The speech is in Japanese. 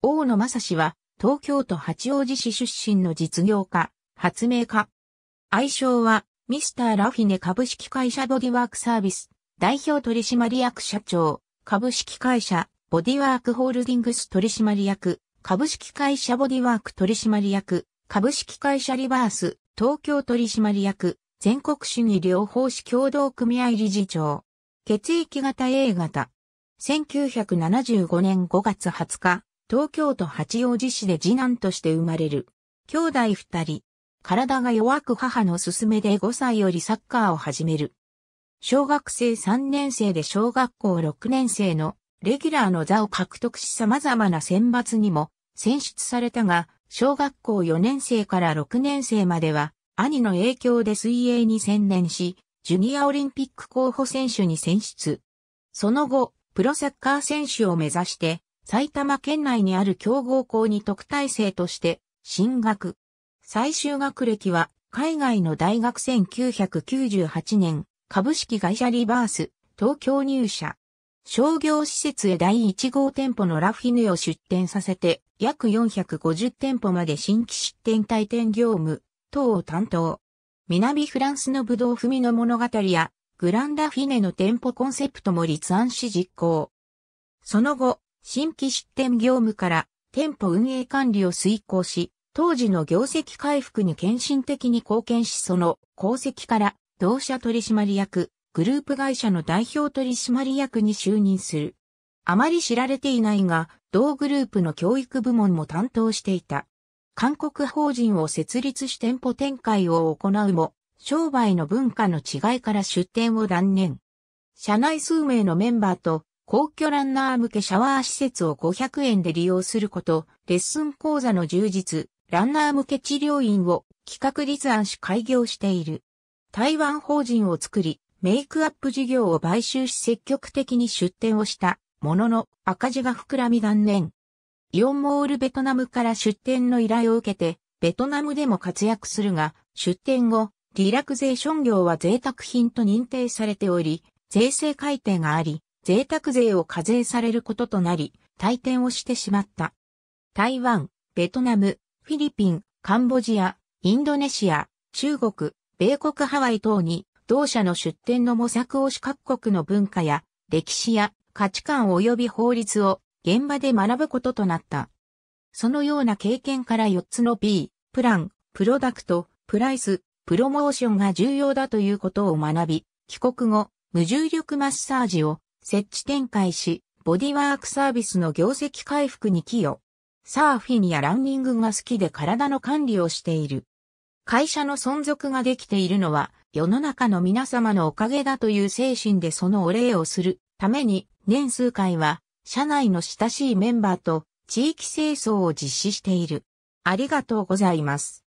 大野正氏は、東京都八王子市出身の実業家、発明家。愛称は、ミスターラフィネ株式会社ボディワークサービス、代表取締役社長、株式会社、ボディワークホールディングス取締役、株式会社ボディワーク取締役、株式会社リバース、東京取締役、全国主義療法士協同組合理事長。血液型 A 型。1975年5月20日。東京都八王子市で次男として生まれる。兄弟二人。体が弱く母の勧めで5歳よりサッカーを始める。小学生3年生で小学校6年生のレギュラーの座を獲得し様々な選抜にも選出されたが、小学校4年生から6年生までは兄の影響で水泳に専念し、ジュニアオリンピック候補選手に選出。その後、プロサッカー選手を目指して埼玉県内にある強豪校に特待生として進学。最終学歴は海外の大学1998年株式会社リバース東京入社。商業施設へ第1号店舗のラフィネを出店させて約450店舗まで新規出店体店業務等を担当。南フランスのブドウ踏みの物語やグランダフィネの店舗コンセプトも立案し実行。その後、新規出店業務から店舗運営管理を遂行し、当時の業績回復に献身的に貢献しその功績から同社取締役、グループ会社の代表取締役に就任する。あまり知られていないが、同グループの教育部門も担当していた。韓国法人を設立し店舗展開を行うも、商売の文化の違いから出店を断念。社内数名のメンバーと皇居ランナー向けシャワー施設を500円で利用すること、レッスン講座の充実、ランナー向け治療院を企画立案し開業している。台湾法人を作り、メイクアップ事業を買収し積極的に出店をしたものの赤字が膨らみ断念。イオンモールベトナムから出店の依頼を受けて、ベトナムでも活躍するが、出店後、リラクゼーション業は贅沢品と認定されており、税制改定があり、贅沢税を課税されることとなり、退店をしてしまった。台湾、ベトナム、フィリピン、カンボジア、インドネシア、中国、米国ハワイ等に、同社の出店の模索をし各国の文化や、歴史や価値観及び法律を現場で学ぶこととなった。そのような経験から4つの B、プラン、プロダクト、プライス、プロモーションが重要だということを学び、帰国後、無重力マッサージを設置展開し、ボディワークサービスの業績回復に寄与。サーフィンやランニングが好きで体の管理をしている。会社の存続ができているのは世の中の皆様のおかげだという精神でそのお礼をするために年数回は社内の親しいメンバーと地域清掃を実施している。ありがとうございます。